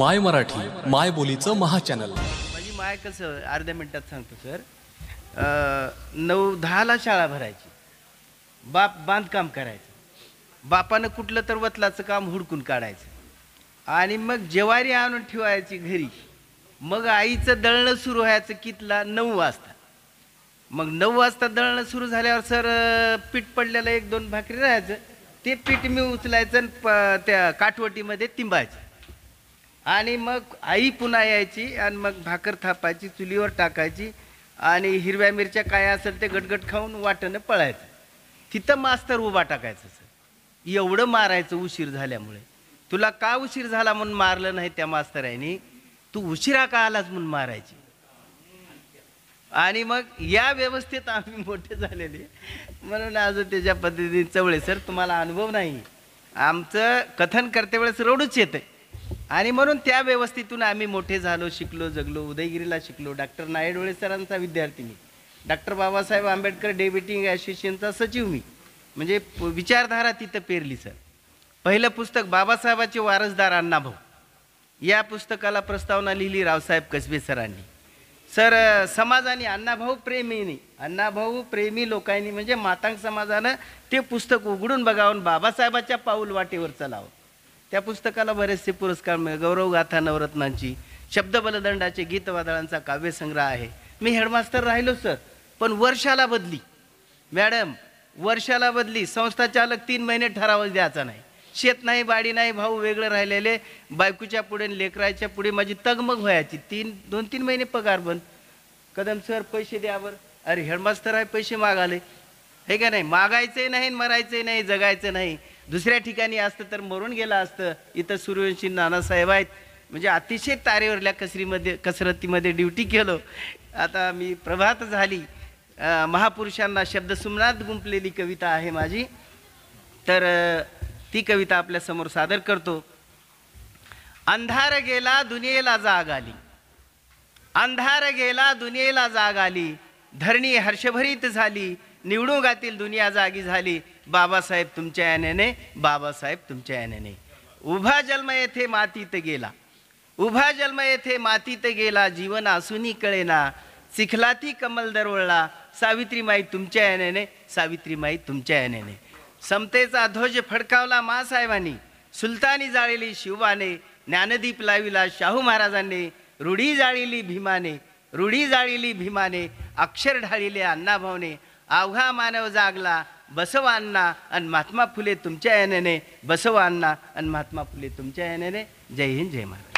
माय मराठी माय बोलीचं महा चॅनल म्हणजे माय कसं अर्ध्या मिनिटात सांगतो सर नऊ दहाला शाळा भरायची बाप बांधकाम करायचं बापानं कुठलं तर वतलाचं काम हुडकून काढायचं आणि मग जेवारी आणून ठेवायची घरी मग आईचं दळणं सुरू व्हायचं कितला नऊ वाजता मग नऊ वाजता दळणं सुरू झाल्यावर सर पीठ पडलेलं एक दोन भाकरी राहायचं ते पीठ मी उचलायचं त्या काठवटीमध्ये तिंबायचं आणि मग आई पुन्हा यायची आणि मग भाकर थापायची चुलीवर टाकायची आणि हिरव्या मिरच्या काय असेल ते गटगट खाऊन वाटणं पळायचं तिथं मास्तर उभा टाकायचं सर एवढं मारायचं उशीर झाल्यामुळे तुला का उशीर झाला म्हणून मारलं नाही त्या मास्तरायनी तू उशिरा का आलाच म्हणून मारायची आणि मग या व्यवस्थेत आम्ही मोठे झालेले म्हणून आज त्याच्या पद्धतीने चवळे सर तुम्हाला अनुभव नाही आमचं कथन करते वेळेस रडूच येतं आणि म्हणून त्या व्यवस्थेतून आम्ही मोठे झालो शिकलो जगलो उदयगिरीला शिकलो डॉक्टर नायडोळे सरांचा विद्यार्थी मी डॉक्टर बाबासाहेब आंबेडकर डेबिटिंग असोसिएशनचा सचिव मी म्हणजे विचारधारा तिथं पेरली सर पहिलं पुस्तक बाबासाहेबाचे वारसदार अण्णाभाऊ या पुस्तकाला प्रस्तावना लिहिली रावसाहेब कसबे सरांनी सर समाजाने अण्णाभाऊ प्रेमीनी अण्णाभाऊ प्रेमी लोकांनी म्हणजे मातांग समाजानं ते पुस्तक उघडून बघावून बाबासाहेबाच्या पाऊल वाटेवर चलावं त्या पुस्तकाला बरेचसे पुरस्कार गौरव गाथा नवरत्नांची शब्दबलदंडाचे गीतवादळांचा काव्यसंग्रह आहे मी हेडमास्तर राहिलो सर पण वर्षाला बदली मॅडम वर्षाला बदली संस्था चालक तीन महिने ठराव द्यायचा नाही शेत नाही बाडी नाही भाऊ वेगळे राहिलेले बायकूच्या पुढे लेकरायच्या पुढे माझी तगमग व्हायची तीन दोन तीन महिने पगार बंद कदम सर पैसे द्यावर अरे हेडमास्तर आहे पैसे मागाले हे का नाही मागायचंही नाही मरायचंही नाही जगायचं नाही दुसऱ्या ठिकाणी असतं तर मरून गेलं असतं इथं सूर्यवंशी नानासाहेब आहेत म्हणजे अतिशय तारेवरल्या कसरीमध्ये कसरतीमध्ये ड्युटी केलो आता मी प्रभात झाली महापुरुषांना शब्दसुमनात गुंपलेली कविता आहे माझी तर ती कविता आपल्यासमोर सादर करतो अंधार गेला दुनियेला जाग आली अंधार गेला दुनियेला जाग आली धरणी हर्षभरीत झाली निवडणुकातील दुनिया जागी झाली बाबासाहेब तुमच्या यानेने बाबासाहेब तुमच्या यानेने उभा जन्म येथे मातीत गेला उभा जन्म येथे मातीत गेला जीवन असूनही कळेना चिखलाती कमल दरवळला सावित्रीमाई तुमच्या यानेने सावित्रीमाई तुमच्या यानेने समतेचा ध्वज फडकावला मासाहेबांनी सुलतानी जाळेली शिवाने ज्ञानदीप लाविला शाहू महाराजांनी रूढी जाळीली भीमाने रूढी जाळीली भीमाने अक्षर ढाळीले अण्णाभाऊने अवघा मानव जागला बसवांना आणि महात्मा फुले तुमच्या याने बसवांना आणि महात्मा फुले तुमच्या याने जय हिंद जय महाराज